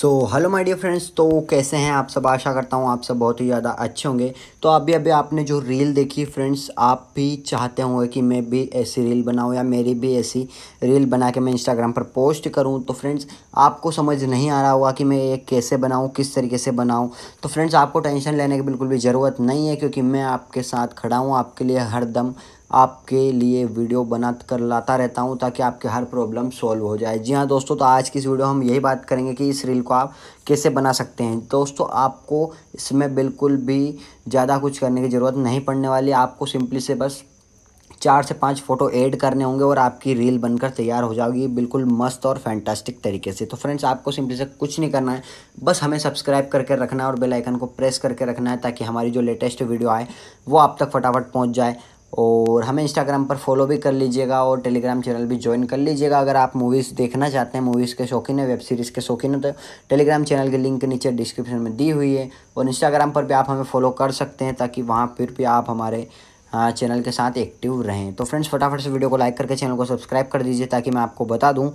so hello my dear friends तो कैसे हैं आप सब आशा करता हूँ आप सब बहुत ही ज़्यादा अच्छे होंगे तो अभी अभी आपने जो रील देखी फ्रेंड्स आप भी चाहते होंगे कि मैं भी ऐसी रील बनाऊँ या मेरी भी ऐसी रील बना के मैं इंस्टाग्राम पर पोस्ट करूँ तो फ्रेंड्स आपको समझ नहीं आ रहा होगा कि मैं ये कैसे बनाऊँ किस तरीके से बनाऊँ तो फ्रेंड्स आपको टेंशन लेने की बिल्कुल भी ज़रूरत नहीं है क्योंकि मैं आपके साथ खड़ा हूँ आपके लिए हर आपके लिए वीडियो बना कर लाता रहता हूँ ताकि आपके हर प्रॉब्लम सॉल्व हो जाए जी हाँ दोस्तों तो आज की इस वीडियो हम यही बात करेंगे कि इस रील को आप कैसे बना सकते हैं दोस्तों आपको इसमें बिल्कुल भी ज़्यादा कुछ करने की ज़रूरत नहीं पड़ने वाली आपको सिंपली से बस चार से पाँच फ़ोटो ऐड करने होंगे और आपकी रील बनकर तैयार हो जाएगी बिल्कुल मस्त और फैंटास्टिक तरीके से तो फ्रेंड्स आपको सिंपली से कुछ नहीं करना है बस हमें सब्सक्राइब करके रखना है और बेल आइकन को प्रेस करके रखना है ताकि हमारी जो लेटेस्ट वीडियो आए वो आप तक फटाफट पहुंच जाए और हमें इंस्टाग्राम पर फॉलो भी कर लीजिएगा और टेलीग्राम चैनल भी ज्वाइन कर लीजिएगा अगर आप मूवीज़ देखना चाहते हैं मूवीज़ के शौकीन है वेब सीरीज़ के शौकीन है तो टेलीग्राम चैनल की लिंक नीचे डिस्क्रिप्शन में दी हुई है और इंस्टाग्राम पर भी आप हमें फॉलो कर सकते हैं ताकि वहाँ फिर भी आप हमारे चैनल हाँ, के साथ एक्टिव रहें तो फ्रेंड्स फटाफट से वीडियो को लाइक करके चैनल को सब्सक्राइब कर दीजिए ताकि मैं आपको बता दूँ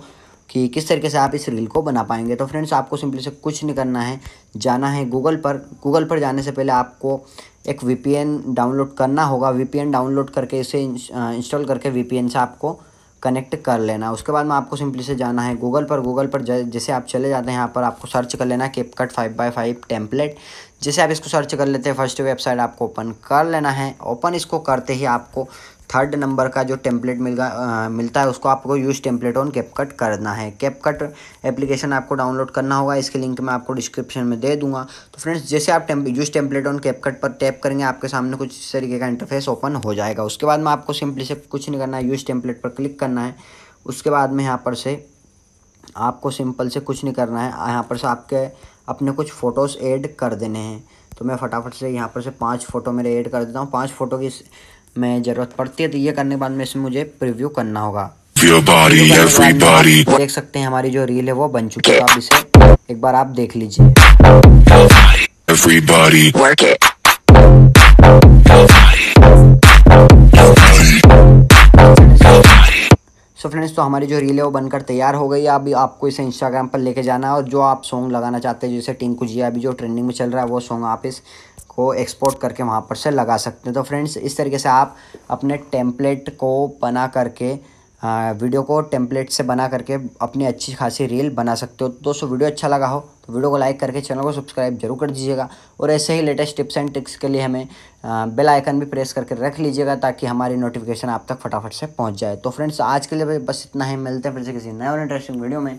कि किस तरीके से आप इस रील को बना पाएंगे तो फ्रेंड्स आपको सिंपली से कुछ नहीं करना है जाना है गूगल पर गूगल पर जाने से पहले आपको एक वी डाउनलोड करना होगा वी डाउनलोड करके इसे इंस्टॉल करके वी से आपको कनेक्ट कर लेना उसके बाद में आपको सिंपली से जाना है गूगल पर गूगल पर जैसे आप चले जाते हैं यहाँ पर आपको सर्च कर लेना है cut five by five template जैसे आप इसको सर्च कर लेते हैं फर्स्ट वेबसाइट आपको ओपन कर लेना है ओपन इसको करते ही आपको थर्ड नंबर का जो टेम्पलेट मिल आ, मिलता है उसको आपको यूज़ टेम्पलेट ऑन कैपकट करना है कैपकट एप्लीकेशन आपको डाउनलोड करना होगा इसके लिंक मैं आपको डिस्क्रिप्शन में दे दूंगा तो फ्रेंड्स जैसे आप यूज़ टेम्पलेट ऑन कैपकट पर टैप करेंगे आपके सामने कुछ इस तरीके का इंटरफेस ओपन हो जाएगा उसके बाद में आपको सिंपली से कुछ नहीं करना है यूज़ टेम्पलेट पर क्लिक करना है उसके बाद में यहाँ पर से आपको सिंपल से कुछ नहीं करना है यहाँ पर से आपके अपने कुछ फ़ोटोज़ ऐड कर देने हैं तो मैं फटाफट से यहाँ पर से पांच फ़ोटो मेरे ऐड कर देता हूँ पांच फ़ोटो की मैं ज़रूरत पड़ती है तो ये करने के बाद में इसमें मुझे प्रिव्यू करना होगा देख सकते हैं हमारी जो रील है वो बन चुकी है आप इसे एक बार आप देख लीजिए सो फ्रेंड्स तो हमारी जो रील है वो बनकर तैयार हो गई है अभी आपको इसे इंस्टाग्राम पर लेके जाना है और जो आप सॉन्ग लगाना चाहते हैं जैसे टिंकू जी अभी जो ट्रेंडिंग में चल रहा है वो सॉन्ग आप इस को एक्सपोर्ट करके वहाँ पर से लगा सकते हैं तो फ्रेंड्स इस तरीके से आप अपने टेम्पलेट को बना करके वीडियो को टेम्पलेट से बना करके अपनी अच्छी खासी रील बना सकते हो तो दोस्तों वीडियो अच्छा लगा हो तो वीडियो को लाइक करके चैनल को सब्सक्राइब जरूर कर दीजिएगा और ऐसे ही लेटेस्ट टिप्स एंड ट्रिक्स के लिए हमें बेल आइकन भी प्रेस करके रख लीजिएगा ताकि हमारी नोटिफिकेशन आप तक फटाफट से पहुंच जाए तो फ्रेंड्स आज के लिए बस इतना ही मिलते हैं फिर से किसी नए और इंटरेस्टिंग वीडियो में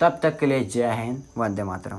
तब तक के लिए जय हिंद वंदे मातरम